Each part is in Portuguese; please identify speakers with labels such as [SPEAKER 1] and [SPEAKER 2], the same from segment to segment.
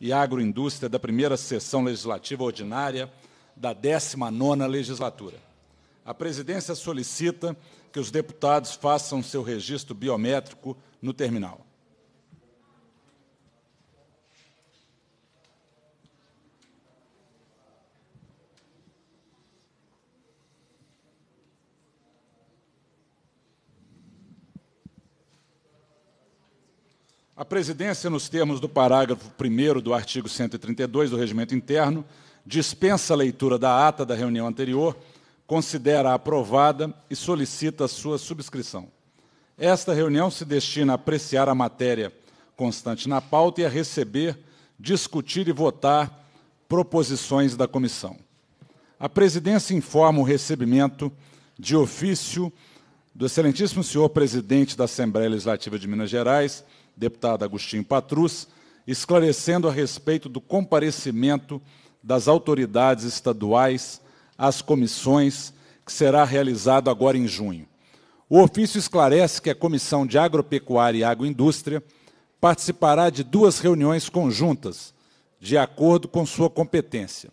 [SPEAKER 1] e Agroindústria da primeira sessão legislativa ordinária da 19ª legislatura. A presidência solicita que os deputados façam seu registro biométrico no terminal. A presidência, nos termos do parágrafo 1 do artigo 132 do Regimento Interno, dispensa a leitura da ata da reunião anterior, considera aprovada e solicita sua subscrição. Esta reunião se destina a apreciar a matéria constante na pauta e a receber, discutir e votar proposições da comissão. A presidência informa o recebimento de ofício do excelentíssimo senhor presidente da Assembleia Legislativa de Minas Gerais, deputado Agostinho Patrus, esclarecendo a respeito do comparecimento das autoridades estaduais às comissões, que será realizado agora em junho. O ofício esclarece que a Comissão de Agropecuária e Agroindústria participará de duas reuniões conjuntas, de acordo com sua competência.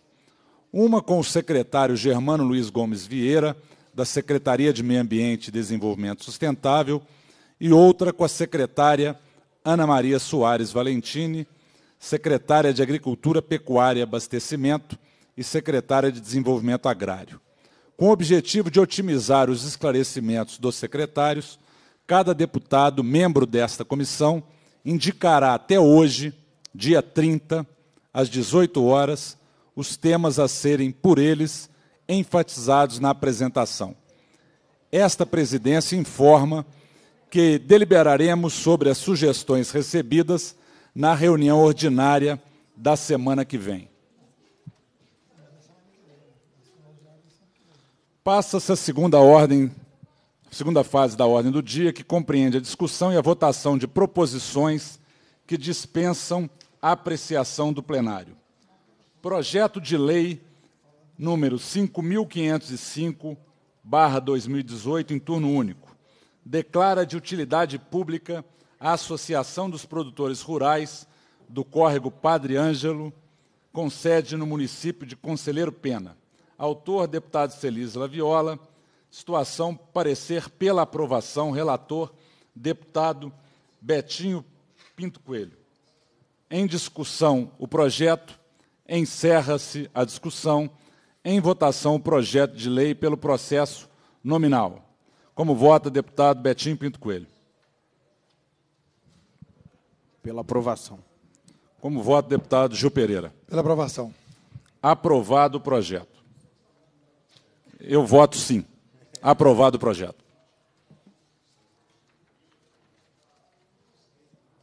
[SPEAKER 1] Uma com o secretário Germano Luiz Gomes Vieira, da Secretaria de Meio Ambiente e Desenvolvimento Sustentável, e outra com a secretária Ana Maria Soares Valentini, secretária de Agricultura, Pecuária e Abastecimento e secretária de Desenvolvimento Agrário. Com o objetivo de otimizar os esclarecimentos dos secretários, cada deputado membro desta comissão indicará até hoje, dia 30, às 18 horas, os temas a serem por eles enfatizados na apresentação. Esta presidência informa que deliberaremos sobre as sugestões recebidas na reunião ordinária da semana que vem. Passa-se a segunda ordem, segunda fase da ordem do dia, que compreende a discussão e a votação de proposições que dispensam a apreciação do plenário. Projeto de lei número 5505/2018 em turno único declara de utilidade pública a Associação dos Produtores Rurais do Córrego Padre Ângelo, com sede no município de Conselheiro Pena. Autor, deputado Celis Laviola. Situação, parecer pela aprovação. Relator, deputado Betinho Pinto Coelho. Em discussão, o projeto. Encerra-se a discussão. Em votação, o projeto de lei pelo processo nominal. Como vota deputado Betinho Pinto Coelho? Pela aprovação. Como vota deputado Gil Pereira? Pela aprovação. Aprovado o projeto. Eu voto sim. Aprovado o projeto.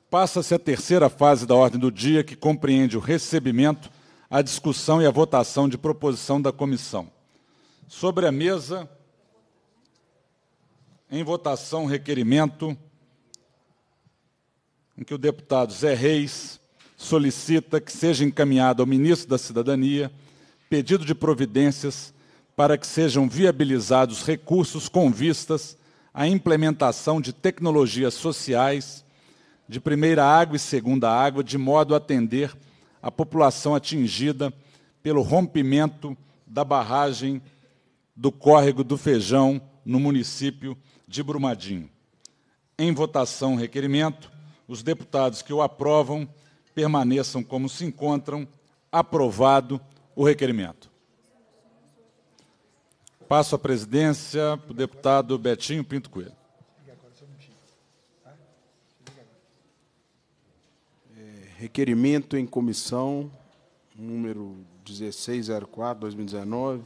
[SPEAKER 1] Passa-se a terceira fase da ordem do dia, que compreende o recebimento, a discussão e a votação de proposição da comissão. Sobre a mesa em votação requerimento em que o deputado Zé Reis solicita que seja encaminhado ao ministro da Cidadania pedido de providências para que sejam viabilizados recursos com vistas à implementação de tecnologias sociais de primeira água e segunda água, de modo a atender a população atingida pelo rompimento da barragem do córrego do Feijão no município de Brumadinho. Em votação, requerimento, os deputados que o aprovam permaneçam como se encontram. Aprovado o requerimento. Passo a presidência para o deputado Betinho Pinto Coelho.
[SPEAKER 2] É, requerimento em comissão número 1604 2019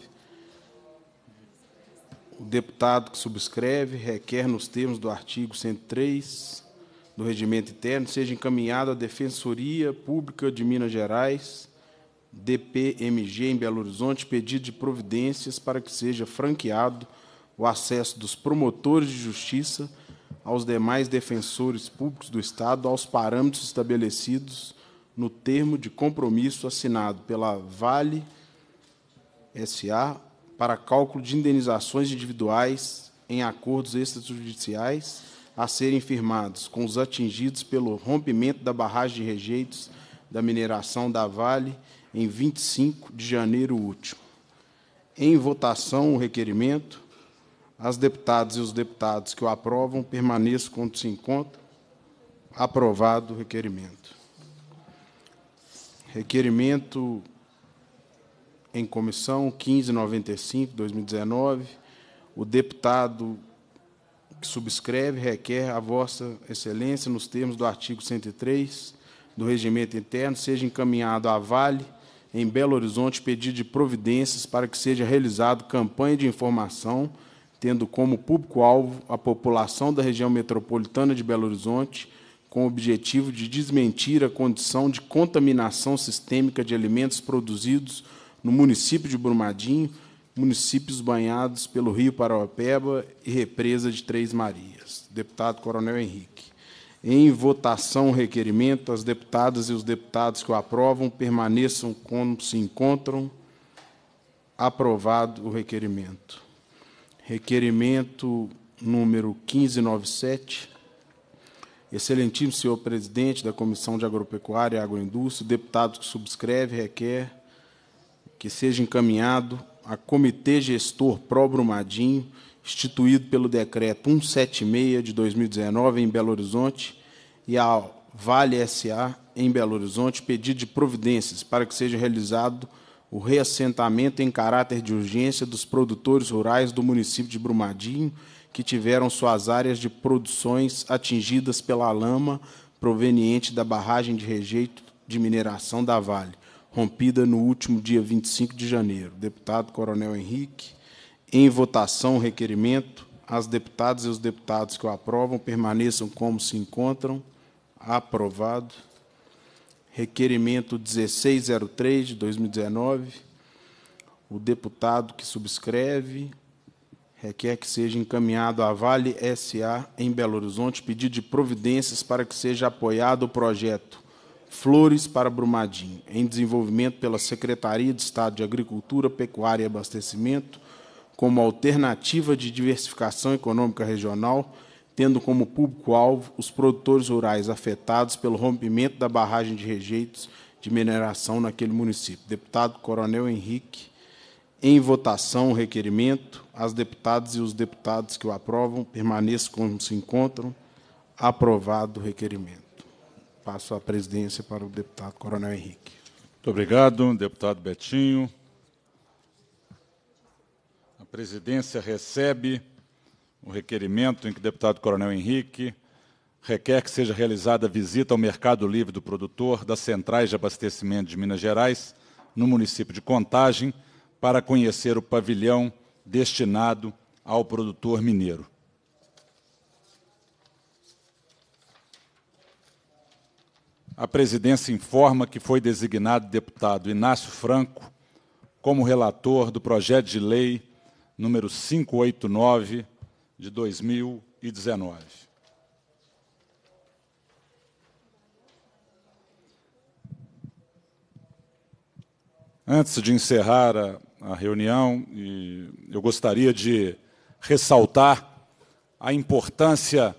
[SPEAKER 2] o deputado que subscreve requer, nos termos do artigo 103 do Regimento Interno, seja encaminhado à Defensoria Pública de Minas Gerais, DPMG, em Belo Horizonte, pedido de providências para que seja franqueado o acesso dos promotores de justiça aos demais defensores públicos do Estado aos parâmetros estabelecidos no termo de compromisso assinado pela Vale SA para cálculo de indenizações individuais em acordos extrajudiciais a serem firmados com os atingidos pelo rompimento da barragem de rejeitos da mineração da Vale em 25 de janeiro último. Em votação o requerimento, as deputadas e os deputados que o aprovam permaneçam quando se encontram. Aprovado o requerimento. Requerimento em comissão 1595, 2019. O deputado que subscreve requer a Vossa Excelência, nos termos do artigo 103 do Regimento Interno, seja encaminhado à Vale, em Belo Horizonte, pedido de providências para que seja realizado campanha de informação, tendo como público-alvo a população da região metropolitana de Belo Horizonte, com o objetivo de desmentir a condição de contaminação sistêmica de alimentos produzidos no município de Brumadinho, municípios banhados pelo Rio Parauapeba e Represa de Três Marias. Deputado Coronel Henrique. Em votação, o requerimento, as deputadas e os deputados que o aprovam permaneçam como se encontram. Aprovado o requerimento. Requerimento número 1597. Excelentíssimo senhor presidente da Comissão de Agropecuária e Agroindústria, deputado que subscreve, requer que seja encaminhado a Comitê Gestor Pro Brumadinho, instituído pelo Decreto 176 de 2019 em Belo Horizonte, e a Vale SA em Belo Horizonte, pedido de providências para que seja realizado o reassentamento em caráter de urgência dos produtores rurais do município de Brumadinho, que tiveram suas áreas de produções atingidas pela lama proveniente da barragem de rejeito de mineração da Vale rompida no último dia 25 de janeiro. Deputado Coronel Henrique, em votação, requerimento. As deputadas e os deputados que o aprovam permaneçam como se encontram. Aprovado. Requerimento 1603 de 2019. O deputado que subscreve requer que seja encaminhado à Vale SA em Belo Horizonte pedido de providências para que seja apoiado o projeto Flores para Brumadinho, em desenvolvimento pela Secretaria de Estado de Agricultura, Pecuária e Abastecimento, como alternativa de diversificação econômica regional, tendo como público-alvo os produtores rurais afetados pelo rompimento da barragem de rejeitos de mineração naquele município. Deputado Coronel Henrique, em votação o requerimento. As deputadas e os deputados que o aprovam permaneçam como se encontram. Aprovado o requerimento passo a presidência para o deputado Coronel Henrique.
[SPEAKER 1] Muito obrigado, deputado Betinho. A presidência recebe o requerimento em que o deputado Coronel Henrique requer que seja realizada visita ao mercado livre do produtor das centrais de abastecimento de Minas Gerais, no município de Contagem, para conhecer o pavilhão destinado ao produtor mineiro. a presidência informa que foi designado deputado Inácio Franco como relator do projeto de lei número 589 de 2019. Antes de encerrar a, a reunião, eu gostaria de ressaltar a importância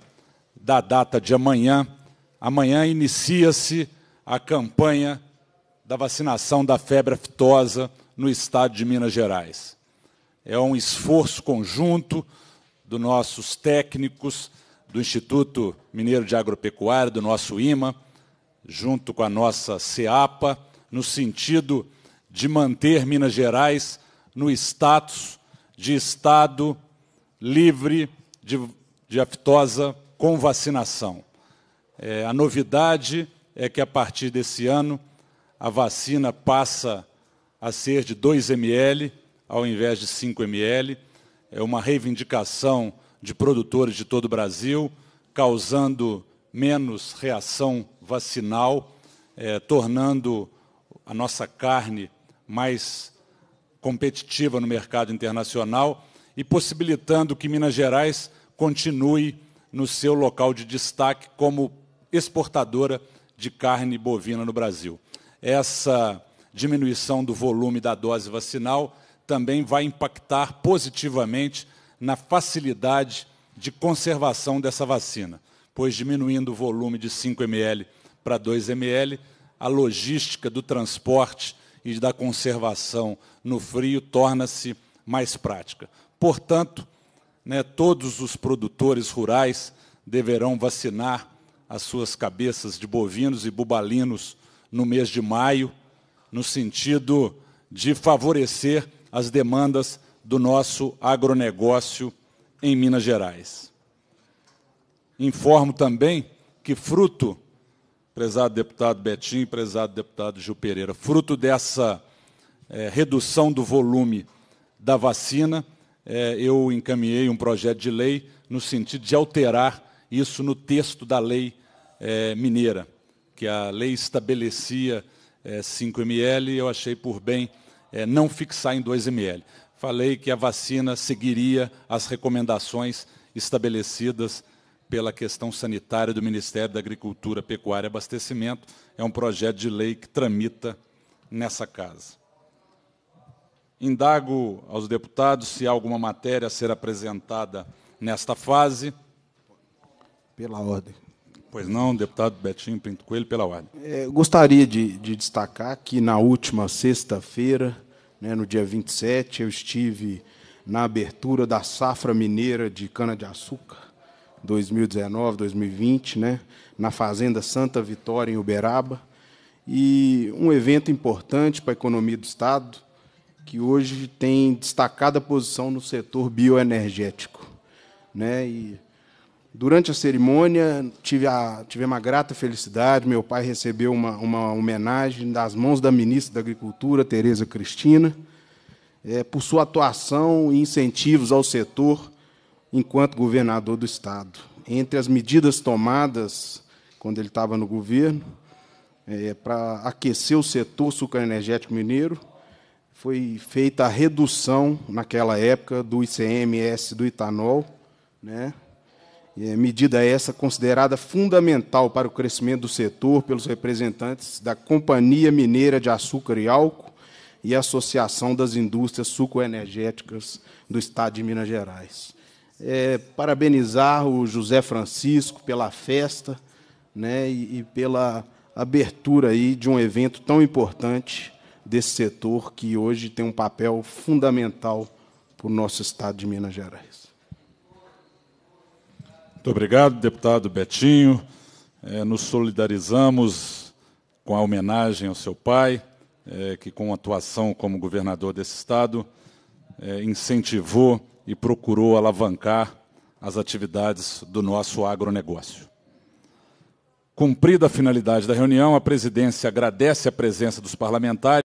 [SPEAKER 1] da data de amanhã, amanhã inicia-se a campanha da vacinação da febre aftosa no estado de Minas Gerais. É um esforço conjunto dos nossos técnicos, do Instituto Mineiro de Agropecuária, do nosso IMA, junto com a nossa CEAPA, no sentido de manter Minas Gerais no status de Estado livre de, de aftosa com vacinação. É, a novidade é que a partir desse ano a vacina passa a ser de 2 ml ao invés de 5 ml. É uma reivindicação de produtores de todo o Brasil, causando menos reação vacinal, é, tornando a nossa carne mais competitiva no mercado internacional e possibilitando que Minas Gerais continue no seu local de destaque como exportadora de carne bovina no Brasil. Essa diminuição do volume da dose vacinal também vai impactar positivamente na facilidade de conservação dessa vacina, pois diminuindo o volume de 5 ml para 2 ml, a logística do transporte e da conservação no frio torna-se mais prática. Portanto, né, todos os produtores rurais deverão vacinar as suas cabeças de bovinos e bubalinos no mês de maio, no sentido de favorecer as demandas do nosso agronegócio em Minas Gerais. Informo também que, fruto, prezado deputado Betinho e prezado deputado Gil Pereira, fruto dessa é, redução do volume da vacina, é, eu encaminhei um projeto de lei no sentido de alterar isso no texto da lei é, mineira, que a lei estabelecia é, eh, 5 ml, eu achei por bem é, não fixar em 2 ml. Falei que a vacina seguiria as recomendações estabelecidas pela questão sanitária do Ministério da Agricultura, Pecuária e Abastecimento. É um projeto de lei que tramita nessa casa. Indago aos deputados se há alguma matéria a ser apresentada nesta fase. Pela
[SPEAKER 2] ordem. Pois não, deputado Betinho Pinto Coelho, pela ordem. É, gostaria de, de, destacar que na última sexta-feira, né, no dia 27, eu estive na abertura da safra mineira de cana-de-açúcar 2019-2020, né, na Fazenda Santa Vitória, em Uberaba, e um evento importante para a economia do Estado, que hoje tem destacada posição no setor bioenergético. Né, e Durante a cerimônia, tive, a, tive uma grata felicidade. Meu pai recebeu uma, uma homenagem das mãos da ministra da Agricultura, Tereza Cristina, é, por sua atuação e incentivos ao setor enquanto governador do Estado. Entre as medidas tomadas quando ele estava no governo, é, para aquecer o setor sucroenergético mineiro, foi feita a redução, naquela época, do ICMS do etanol, né, eh, medida essa considerada fundamental para o crescimento do setor pelos representantes da Companhia Mineira de Açúcar e Álcool e Associação das Indústrias Sucoenergéticas do Estado de Minas Gerais. É, parabenizar o José Francisco pela festa né, e, e pela abertura aí de um evento tão importante desse setor que hoje tem um papel fundamental para o nosso Estado de Minas Gerais.
[SPEAKER 1] Muito obrigado, deputado Betinho. É, nos solidarizamos com a homenagem ao seu pai, é, que, com atuação como governador desse Estado, é, incentivou e procurou alavancar as atividades do nosso agronegócio. Cumprida a finalidade da reunião, a presidência agradece a presença dos parlamentares.